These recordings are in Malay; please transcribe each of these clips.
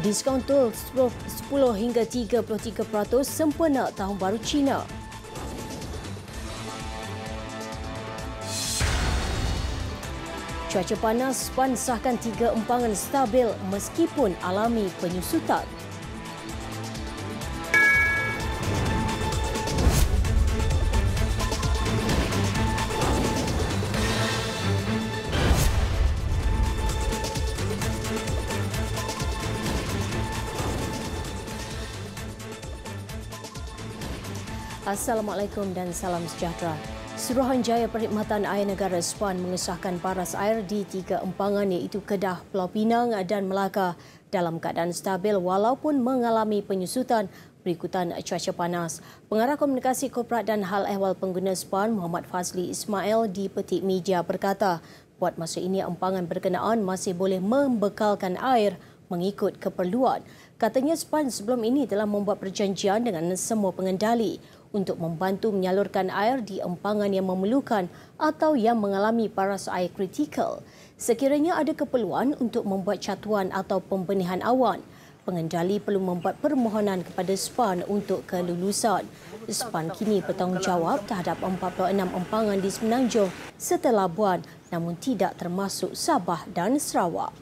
Diskaun tol 10 hingga 33% sempena tahun baru China. Cuaca panas pansahkan tiga empangan stabil meskipun alami penyusutan. Assalamualaikum dan salam sejahtera. Suruhanjaya Perkhidmatan Air Negara Sepan mengesahkan paras air di tiga empangan iaitu Kedah, Pulau Pinang dan Melaka dalam keadaan stabil walaupun mengalami penyusutan berikutan cuaca panas. Pengarah Komunikasi Korporat dan Hal Ehwal Pengguna Sepan Muhammad Fazli Ismail di Petik Media berkata, buat masa ini empangan berkenaan masih boleh membekalkan air mengikut keperluan. Katanya Sepan sebelum ini telah membuat perjanjian dengan semua pengendali untuk membantu menyalurkan air di empangan yang memerlukan atau yang mengalami paras air kritikal. Sekiranya ada keperluan untuk membuat catuan atau pembenihan awan, pengendali perlu membuat permohonan kepada SPAN untuk kelulusan. SPAN kini bertanggungjawab terhadap 46 empangan di Semenanjung setelah buat, namun tidak termasuk Sabah dan Sarawak.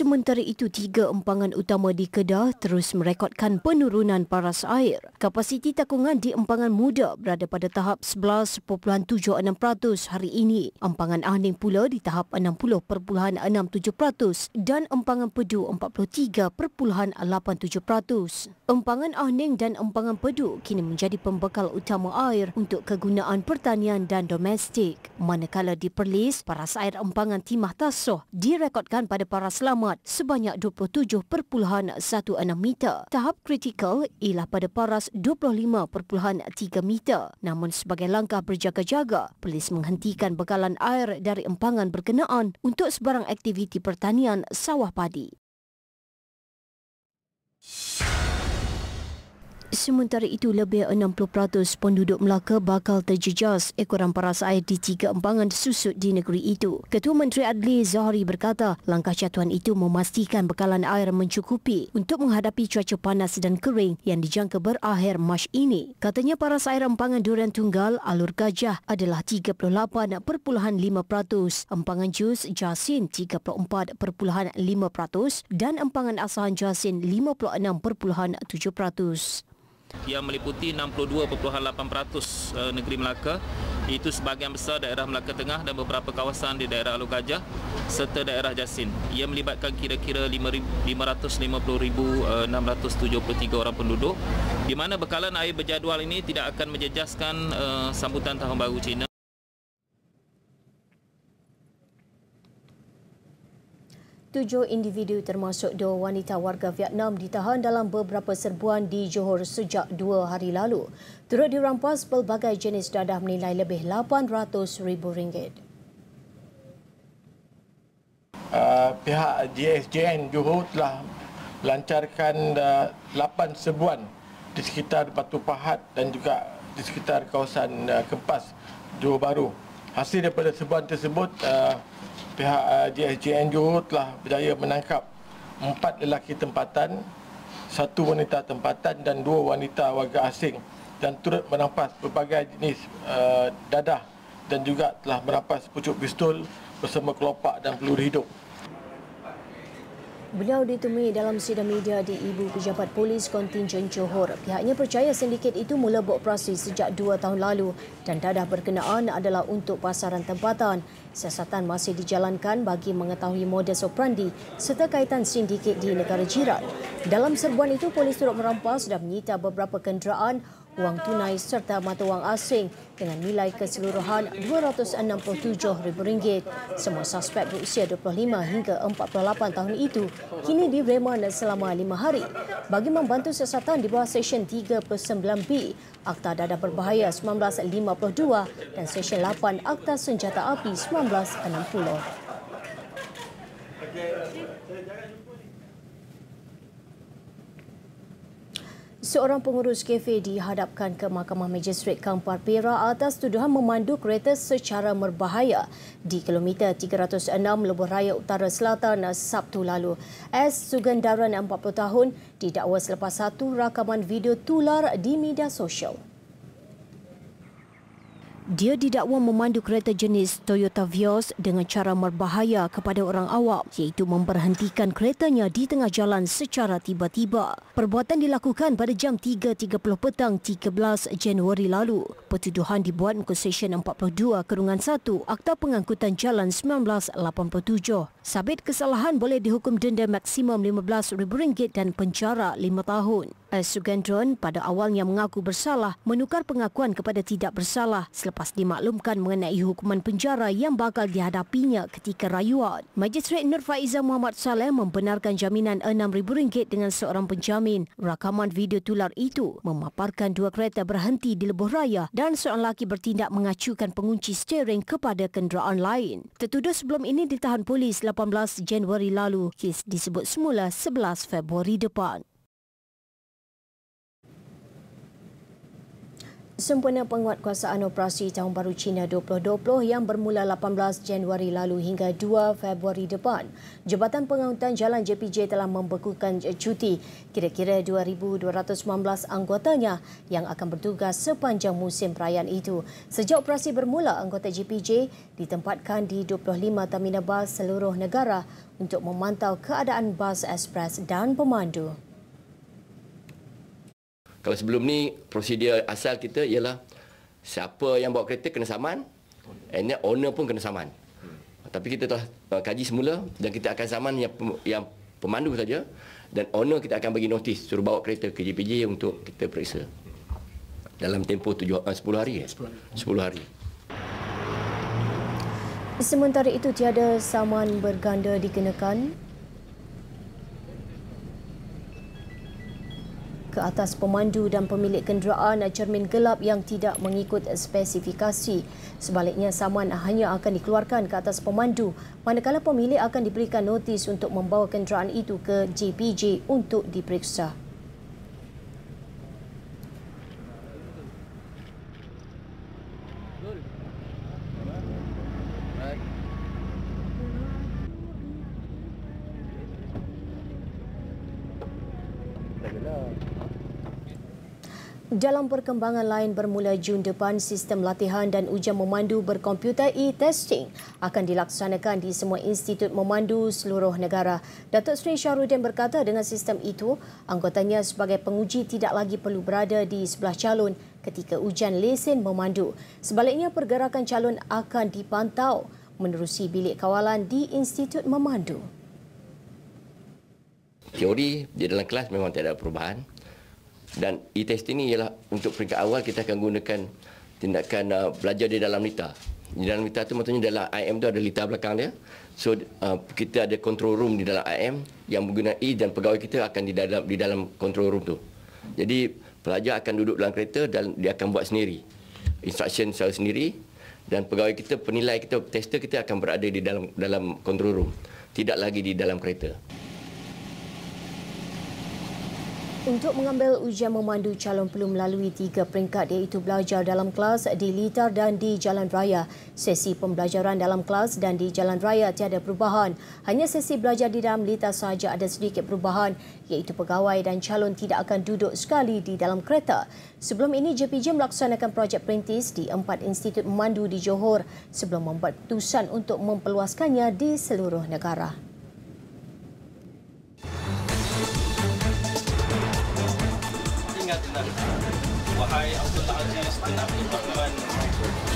Sementara itu, tiga empangan utama di Kedah terus merekodkan penurunan paras air. Kapasiti takungan di empangan muda berada pada tahap 11.76% hari ini. Empangan aning pula di tahap 60.67% dan empangan pedu 43.87%. Empangan aning dan empangan pedu kini menjadi pembekal utama air untuk kegunaan pertanian dan domestik. Manakala di Perlis, paras air empangan Timah Tasoh direkodkan pada paras lama Jumaat sebanyak 27.16 meter. Tahap kritikal ialah pada paras 25.3 meter. Namun sebagai langkah berjaga-jaga, polis menghentikan bekalan air dari empangan berkenaan untuk sebarang aktiviti pertanian sawah padi. Sementara itu, lebih 60% penduduk Melaka bakal terjejas ekoran paras air di tiga empangan susut di negeri itu. Ketua Menteri Adli Zahari berkata, langkah catuan itu memastikan bekalan air mencukupi untuk menghadapi cuaca panas dan kering yang dijangka berakhir Mac ini. Katanya paras air empangan Durian Tunggal, Alur Gajah adalah 38.5%, empangan Jus Jasin 34.5% dan empangan Asahan Jasin 56.7% yang meliputi 62.8% eh, negeri Melaka iaitu sebahagian besar daerah Melaka Tengah dan beberapa kawasan di daerah Alu Gajah serta daerah Jasin. Ia melibatkan kira-kira 550,673 eh, orang penduduk di mana bekalan air berjadual ini tidak akan menjejaskan eh, sambutan Tahun Baru Cina. Tujuh individu termasuk dua wanita warga Vietnam ditahan dalam beberapa serbuan di Johor sejak dua hari lalu. Turut dirampas pelbagai jenis dadah menilai lebih RM800,000. Uh, ah, pihak JSJN Johor telah lancarkan ah, lapan uh, serbuan di sekitar Batu Pahat dan juga di sekitar kawasan uh, Kempas Johor Baru. Hasil daripada serbuan tersebut uh, pihak eh, JSJN Johor telah berjaya menangkap empat lelaki tempatan, satu wanita tempatan dan dua wanita warga asing dan turut merampas berbagai jenis uh, dadah dan juga telah merampas pucuk pistol bersama kelopak dan peluru hidup. Beliau ditemui dalam sidang media di Ibu Pejabat Polis Kontingen Johor. Pihaknya percaya sindiket itu mula beroperasi sejak dua tahun lalu dan dadah berkenaan adalah untuk pasaran tempatan. Siasatan masih dijalankan bagi mengetahui modus soprandi serta kaitan sindiket di negara jiran. Dalam serbuan itu, polis turut merampas dan menyita beberapa kenderaan wang tunai serta mata wang asing dengan nilai keseluruhan RM267,000. Semua suspek berusia 25 hingga 48 tahun itu kini direman selama lima hari bagi membantu siasatan di bawah Seksyen 3.9B Akta Dadah Berbahaya 1952 dan Seksyen 8 Akta Senjata Api 1960. Okay. seorang pengurus kafe dihadapkan ke Mahkamah Majistret Kampar Pira atas tuduhan memandu kereta secara berbahaya di kilometer 306 Lebuh Raya Utara Selatan eh, Sabtu lalu. S. Sugandaran 40 tahun didakwa selepas satu rakaman video tular di media sosial. Dia didakwa memandu kereta jenis Toyota Vios dengan cara berbahaya kepada orang awam iaitu memberhentikan keretanya di tengah jalan secara tiba-tiba. Perbuatan dilakukan pada jam 3.30 petang 13 Januari lalu. Pertuduhan dibuat muka Sesyen 42 Kerungan 1 Akta Pengangkutan Jalan 1987. Sabit kesalahan boleh dihukum denda maksimum RM15,000 dan penjara 5 tahun. S. Sugendron pada awalnya mengaku bersalah menukar pengakuan kepada tidak bersalah selepas dimaklumkan mengenai hukuman penjara yang bakal dihadapinya ketika rayuan. Majistret Nur Faiza Muhammad Saleh membenarkan jaminan RM6,000 dengan seorang penjamin. Rakaman video tular itu memaparkan dua kereta berhenti di lebuh raya dan seorang lelaki bertindak mengacukan pengunci steering kepada kenderaan lain. Tertuduh sebelum ini ditahan polis 18 Januari lalu. Kes disebut semula 11 Februari depan. Sempena penguatkuasaan operasi Tahun Baru China 2020 yang bermula 18 Januari lalu hingga 2 Februari depan, Jabatan Pengangkutan Jalan JPJ telah membekukan cuti kira-kira 2,219 anggotanya yang akan bertugas sepanjang musim perayaan itu. Sejak operasi bermula, anggota JPJ ditempatkan di 25 terminal bas seluruh negara untuk memantau keadaan bas ekspres dan pemandu. Kalau sebelum ni prosedur asal kita ialah siapa yang bawa kereta kena saman and then owner pun kena saman. Hmm. Tapi kita telah uh, kaji semula dan kita akan saman yang yang pemandu saja dan owner kita akan bagi notis suruh bawa kereta ke JPJ untuk kita periksa. Dalam tempoh tujuh, uh, 10 hari ya. 10 hari. Sementara itu tiada saman berganda dikenakan ke atas pemandu dan pemilik kenderaan cermin gelap yang tidak mengikut spesifikasi. Sebaliknya, saman hanya akan dikeluarkan ke atas pemandu, manakala pemilik akan diberikan notis untuk membawa kenderaan itu ke JPJ untuk diperiksa. Dalam perkembangan lain bermula Jun depan, sistem latihan dan ujian memandu berkomputer e-testing akan dilaksanakan di semua institut memandu seluruh negara. Datuk Seri Syarudin berkata dengan sistem itu, anggotanya sebagai penguji tidak lagi perlu berada di sebelah calon ketika ujian lesen memandu. Sebaliknya pergerakan calon akan dipantau menerusi bilik kawalan di institut memandu. Teori di dalam kelas memang tiada perubahan dan e-testing ini ialah untuk peringkat awal kita akan gunakan tindakan uh, belajar di dalam lita. Di dalam lita itu maksudnya dalam IM itu ada lita belakang dia. So uh, kita ada control room di dalam IM yang menggunakan E dan pegawai kita akan di dalam di dalam control room tu. Jadi pelajar akan duduk dalam kereta dan dia akan buat sendiri instruction secara sendiri dan pegawai kita penilai kita tester kita akan berada di dalam dalam control room tidak lagi di dalam kereta. Untuk mengambil ujian memandu calon perlu melalui tiga peringkat iaitu belajar dalam kelas, di litar dan di jalan raya. Sesi pembelajaran dalam kelas dan di jalan raya tiada perubahan. Hanya sesi belajar di dalam litar sahaja ada sedikit perubahan iaitu pegawai dan calon tidak akan duduk sekali di dalam kereta. Sebelum ini, JPJ melaksanakan projek perintis di empat institut memandu di Johor sebelum membuat keputusan untuk memperluaskannya di seluruh negara. wahai Abdul Aziz Tenang Ibrahman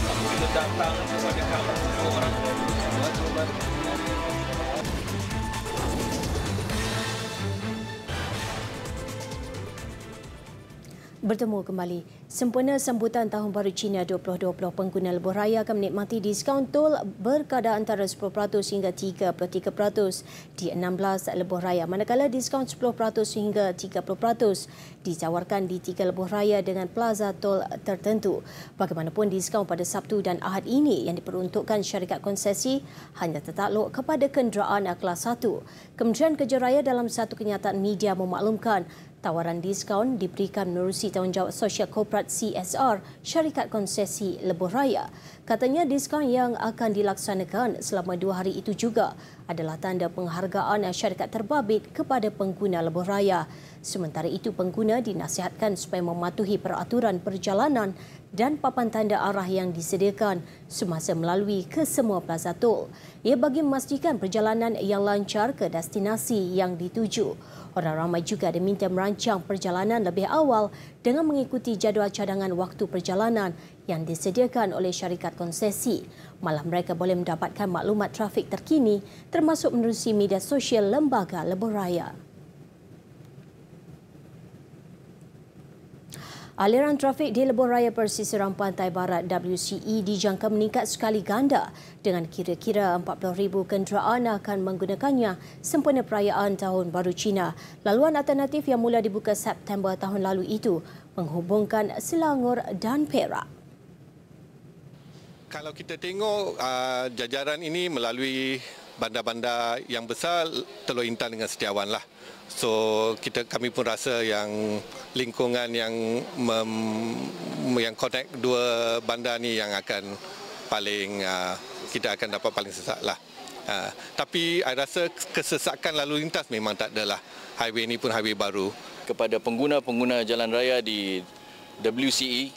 Kita datang kepada kamu Semua orang Tuhan Bertemu kembali Sempena sambutan Tahun Baru Cina 2020, pengguna lebuh raya akan menikmati diskaun tol berkadar antara 10% hingga 33% di 16 lebuh raya, manakala diskaun 10% hingga 30% ditawarkan di tiga lebuh raya dengan plaza tol tertentu. Bagaimanapun, diskaun pada Sabtu dan Ahad ini yang diperuntukkan syarikat konsesi hanya tertakluk kepada kenderaan kelas 1. Kementerian Kerja Raya dalam satu kenyataan media memaklumkan Tawaran diskaun diberikan menerusi tanggungjawab sosial korporat CSR, syarikat konsesi Lebuh Raya. Katanya diskaun yang akan dilaksanakan selama dua hari itu juga adalah tanda penghargaan syarikat terbabit kepada pengguna lebuh raya. Sementara itu, pengguna dinasihatkan supaya mematuhi peraturan perjalanan dan papan tanda arah yang disediakan semasa melalui ke semua plaza tol. Ia bagi memastikan perjalanan yang lancar ke destinasi yang dituju. Orang ramai juga diminta merancang perjalanan lebih awal dengan mengikuti jadual cadangan waktu perjalanan yang disediakan oleh syarikat konsesi. Malah mereka boleh mendapatkan maklumat trafik terkini termasuk menerusi media sosial lembaga lebuh raya. Aliran trafik di Lebuh Raya Persisiran Pantai Barat WCE dijangka meningkat sekali ganda dengan kira-kira 40,000 kenderaan akan menggunakannya sempena perayaan Tahun Baru Cina. Laluan alternatif yang mula dibuka September tahun lalu itu menghubungkan Selangor dan Perak kalau kita tengok uh, jajaran ini melalui bandar-bandar yang besar Teluk Intan dengan Setiawan lah. So kita kami pun rasa yang lingkungan yang mem, yang connect dua bandar ni yang akan paling uh, kita akan dapat paling sesak lah. Uh, tapi saya rasa kesesakan lalu lintas memang tak adalah. Highway ini pun highway baru. Kepada pengguna-pengguna jalan raya di WCE,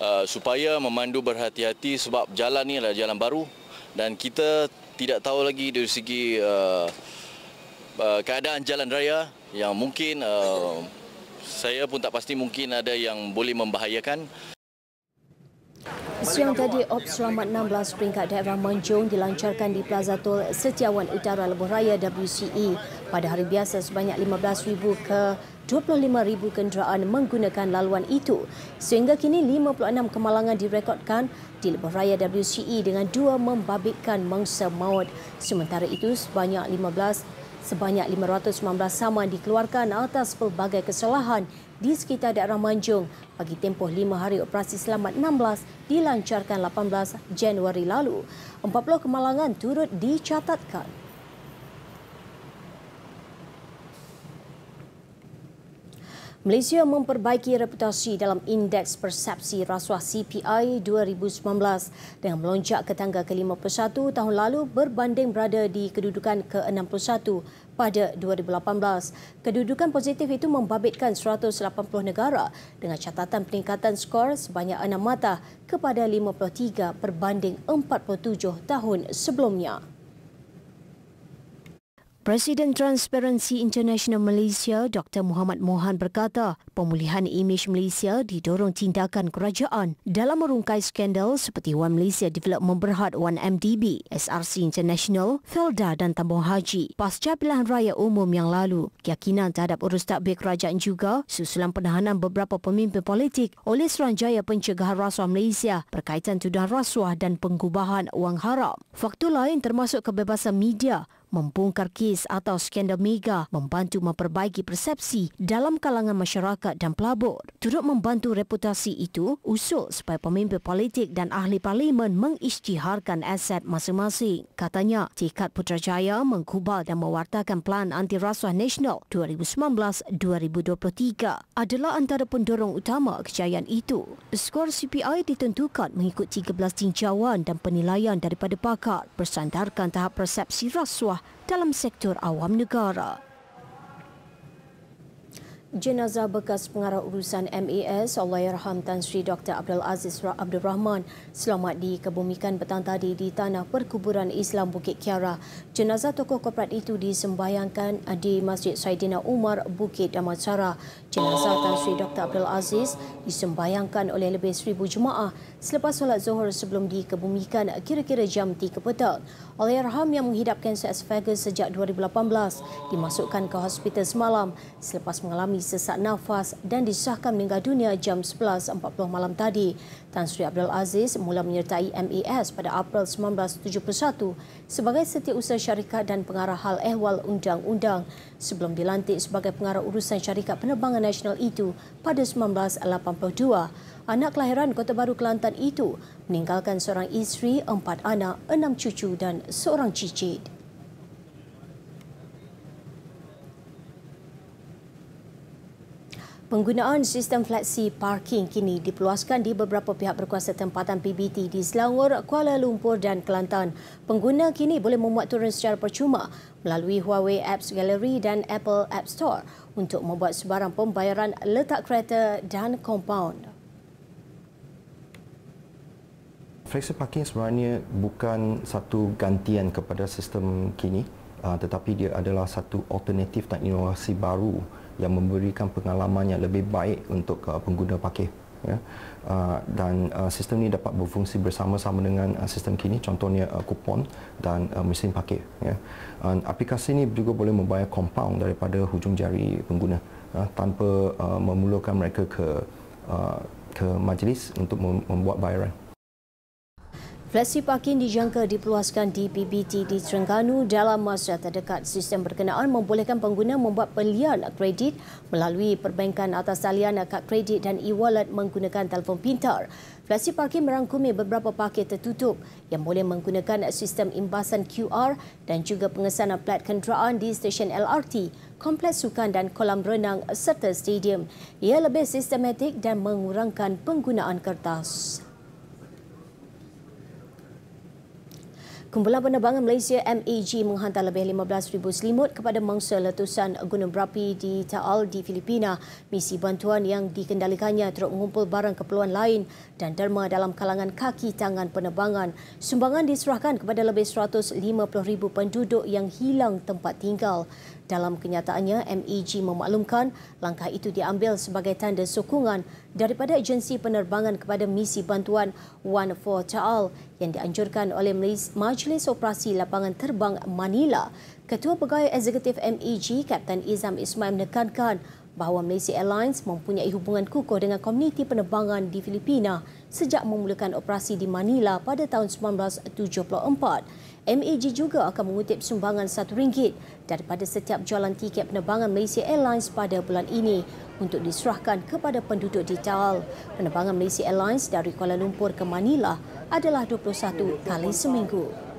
Uh, supaya memandu berhati-hati sebab jalan ni adalah jalan baru dan kita tidak tahu lagi dari segi uh, uh, keadaan jalan raya yang mungkin uh, saya pun tak pasti mungkin ada yang boleh membahayakan. Siang tadi, Ops Selamat 16 peringkat daerah Manjung dilancarkan di Plaza Tol Setiawan Utara Lebuh Raya WCE. Pada hari biasa, sebanyak 15,000 ke 25,000 kenderaan menggunakan laluan itu. Sehingga kini, 56 kemalangan direkodkan di Lebuh Raya WCE dengan dua membabitkan mangsa maut. Sementara itu, sebanyak 15 sebanyak 519 saman dikeluarkan atas pelbagai kesalahan di sekitar daerah Manjung bagi tempoh lima hari operasi selamat 16 dilancarkan 18 Januari lalu. 40 kemalangan turut dicatatkan. Malaysia memperbaiki reputasi dalam indeks persepsi rasuah CPI 2019 dengan melonjak ke tangga ke-51 tahun lalu berbanding berada di kedudukan ke-61 pada 2018. Kedudukan positif itu membabitkan 180 negara dengan catatan peningkatan skor sebanyak 6 mata kepada 53 berbanding 47 tahun sebelumnya. Presiden Transparency International Malaysia Dr. Muhammad Mohan berkata pemulihan imej Malaysia didorong tindakan kerajaan dalam merungkai skandal seperti One Malaysia Development Berhad 1MDB, SRC International, Felda dan Tambang Haji pasca pilihan raya umum yang lalu. Keyakinan terhadap urus takbir kerajaan juga susulan penahanan beberapa pemimpin politik oleh Seranjaya Pencegahan Rasuah Malaysia berkaitan tuduhan rasuah dan pengubahan wang haram. Faktor lain termasuk kebebasan media membongkar kes atau skandal mega membantu memperbaiki persepsi dalam kalangan masyarakat dan pelabur. Turut membantu reputasi itu, usul supaya pemimpin politik dan ahli parlimen mengisytiharkan aset masing-masing. Katanya, Tikat Putrajaya mengkubal dan mewartakan Plan Anti Rasuah Nasional 2019-2023 adalah antara pendorong utama kejayaan itu. Skor CPI ditentukan mengikut 13 tinjauan dan penilaian daripada pakar bersandarkan tahap persepsi rasuah dalam sektor awam negara. Jenazah bekas pengarah urusan MAS Allahyarham Tan Sri Dr. Abdul Aziz Ra Abdul Rahman selamat dikebumikan petang tadi di tanah perkuburan Islam Bukit Kiara. Jenazah tokoh korporat itu disembayangkan di Masjid Saidina Umar Bukit Damansara Jenazah Tan Sri Dr. Abdul Aziz disembayangkan oleh lebih seribu jemaah selepas solat zuhur sebelum dikebumikan kira-kira jam 3 petang. Oleh Arham yang menghidap kanser esofagus sejak 2018 dimasukkan ke hospital semalam selepas mengalami sesak nafas dan disahkan meninggal dunia jam 11.40 malam tadi. Tan Sri Abdul Aziz mula menyertai MES pada April 1971 sebagai setiausaha syarikat dan pengarah hal ehwal undang-undang sebelum dilantik sebagai pengarah urusan syarikat penerbangan nasional itu pada 1982. Anak kelahiran Kota Baru Kelantan itu meninggalkan seorang isteri, empat anak, enam cucu dan seorang cicit. Penggunaan sistem flexi parking kini diperluaskan di beberapa pihak berkuasa tempatan PBT di Selangor, Kuala Lumpur dan Kelantan. Pengguna kini boleh memuat turun secara percuma melalui Huawei Apps Gallery dan Apple App Store untuk membuat sebarang pembayaran letak kereta dan compound. Flexi parking sebenarnya bukan satu gantian kepada sistem kini uh, tetapi dia adalah satu alternatif teknologi baru yang memberikan pengalaman yang lebih baik untuk uh, pengguna pakai ya uh, dan uh, sistem ini dapat berfungsi bersama-sama dengan uh, sistem kini contohnya uh, kupon dan uh, mesin pakai ya dan uh, aplikasi ini juga boleh membayar compound daripada hujung jari pengguna uh, tanpa uh, memerlukan mereka ke uh, ke majlis untuk membuat bayaran Flexi parking dijangka diperluaskan di PBT di Terengganu dalam masa terdekat. Sistem berkenaan membolehkan pengguna membuat pelian kredit melalui perbankan atas talian kad kredit dan e-wallet menggunakan telefon pintar. Flexi parking merangkumi beberapa paket tertutup yang boleh menggunakan sistem imbasan QR dan juga pengesanan plat kenderaan di stesen LRT, kompleks sukan dan kolam renang serta stadium. Ia lebih sistematik dan mengurangkan penggunaan kertas. Kumpulan Penerbangan Malaysia MAG e menghantar lebih 15,000 selimut kepada mangsa letusan gunung berapi di Taal di Filipina. Misi bantuan yang dikendalikannya turut mengumpul barang keperluan lain dan derma dalam kalangan kaki tangan penerbangan. Sumbangan diserahkan kepada lebih 150,000 penduduk yang hilang tempat tinggal. Dalam kenyataannya, MEG memaklumkan langkah itu diambil sebagai tanda sokongan daripada agensi penerbangan kepada misi bantuan One for Ta'al yang dianjurkan oleh Majlis Operasi Lapangan Terbang Manila. Ketua Pegawai Eksekutif MEG, Kapten Izam Ismail menekankan bahawa Malaysia Airlines mempunyai hubungan kukuh dengan komuniti penerbangan di Filipina sejak memulakan operasi di Manila pada tahun 1974. MAG juga akan mengutip sumbangan RM1 daripada setiap jualan tiket penerbangan Malaysia Airlines pada bulan ini untuk diserahkan kepada penduduk di Taal. Penerbangan Malaysia Airlines dari Kuala Lumpur ke Manila adalah 21 kali seminggu.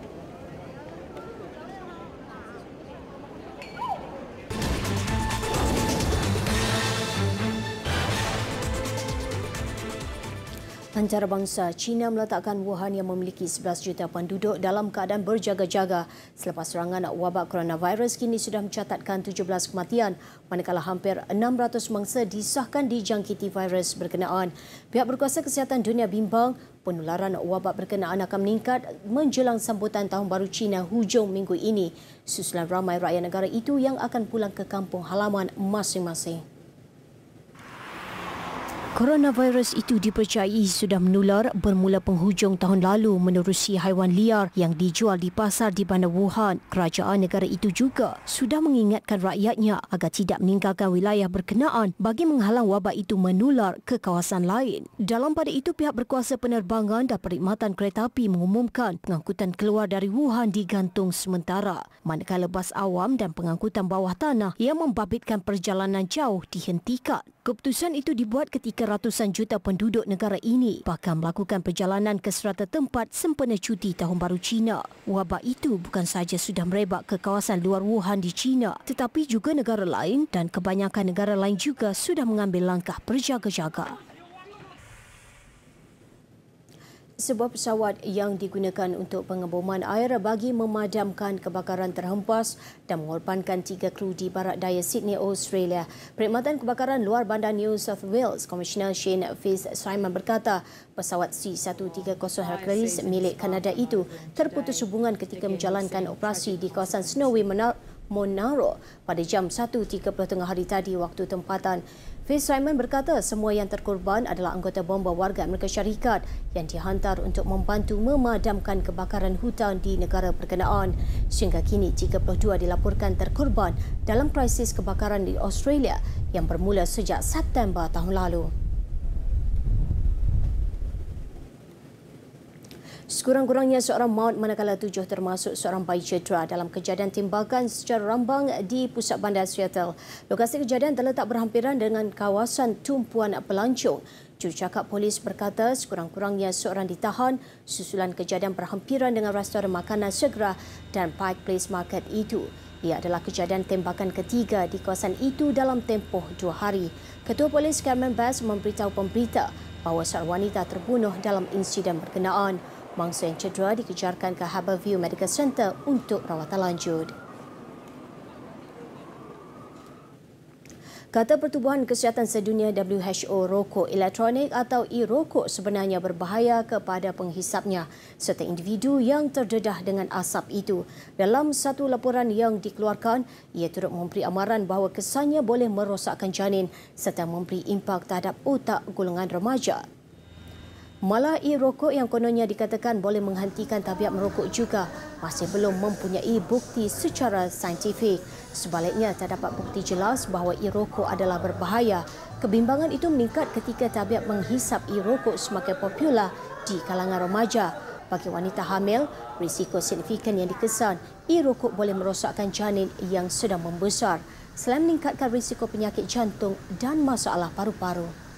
antarabangsa China meletakkan Wuhan yang memiliki 11 juta penduduk dalam keadaan berjaga-jaga selepas serangan wabak coronavirus kini sudah mencatatkan 17 kematian manakala hampir 600 mangsa disahkan dijangkiti virus berkenaan. Pihak berkuasa kesihatan dunia bimbang penularan wabak berkenaan akan meningkat menjelang sambutan tahun baru China hujung minggu ini susulan ramai rakyat negara itu yang akan pulang ke kampung halaman masing-masing. Coronavirus itu dipercayai sudah menular bermula penghujung tahun lalu menerusi haiwan liar yang dijual di pasar di bandar Wuhan. Kerajaan negara itu juga sudah mengingatkan rakyatnya agar tidak meninggalkan wilayah berkenaan bagi menghalang wabak itu menular ke kawasan lain. Dalam pada itu, pihak berkuasa penerbangan dan perkhidmatan kereta api mengumumkan pengangkutan keluar dari Wuhan digantung sementara. Manakala bas awam dan pengangkutan bawah tanah yang membabitkan perjalanan jauh dihentikan. Keputusan itu dibuat ketika ratusan juta penduduk negara ini bahkan melakukan perjalanan ke serata tempat sempena cuti Tahun Baru China. Wabak itu bukan sahaja sudah merebak ke kawasan luar Wuhan di China tetapi juga negara lain dan kebanyakan negara lain juga sudah mengambil langkah berjaga-jaga. sebuah pesawat yang digunakan untuk pengeboman air bagi memadamkan kebakaran terhempas dan mengorbankan tiga kru di barat daya Sydney, Australia. Perkhidmatan Kebakaran Luar Bandar New South Wales, Komisioner Shane Fizz simon berkata pesawat C-130 Hercules milik Kanada itu terputus hubungan ketika menjalankan operasi di kawasan Snowy Monaro pada jam 1.30 tengah hari tadi waktu tempatan. Faith Simon berkata semua yang terkorban adalah anggota bomba warga Amerika Syarikat yang dihantar untuk membantu memadamkan kebakaran hutan di negara berkenaan. Sehingga kini 32 dilaporkan terkorban dalam krisis kebakaran di Australia yang bermula sejak September tahun lalu. Sekurang-kurangnya seorang maut manakala tujuh termasuk seorang bayi cedera dalam kejadian timbakan secara rambang di pusat bandar Seattle. Lokasi kejadian terletak berhampiran dengan kawasan tumpuan pelancong. Jurucakap polis berkata sekurang-kurangnya seorang ditahan susulan kejadian berhampiran dengan restoran makanan segera dan Pike Place Market itu. Ia adalah kejadian tembakan ketiga di kawasan itu dalam tempoh dua hari. Ketua polis Carmen Bass memberitahu pemberita bahawa seorang wanita terbunuh dalam insiden berkenaan. Mangsa yang cedera dikejarkan ke Harbourview Medical Centre untuk rawatan lanjut. Kata Pertubuhan Kesihatan Sedunia WHO rokok elektronik atau e-rokok sebenarnya berbahaya kepada penghisapnya serta individu yang terdedah dengan asap itu. Dalam satu laporan yang dikeluarkan, ia turut memberi amaran bahawa kesannya boleh merosakkan janin serta memberi impak terhadap otak golongan remaja Malah ia rokok yang kononnya dikatakan boleh menghentikan tabiat merokok juga masih belum mempunyai bukti secara saintifik. Sebaliknya, terdapat bukti jelas bahawa e-rokok adalah berbahaya. Kebimbangan itu meningkat ketika tabiat menghisap e-rokok semakin popular di kalangan remaja. Bagi wanita hamil, risiko signifikan yang dikesan, e-rokok boleh merosakkan janin yang sedang membesar selain meningkatkan risiko penyakit jantung dan masalah paru-paru.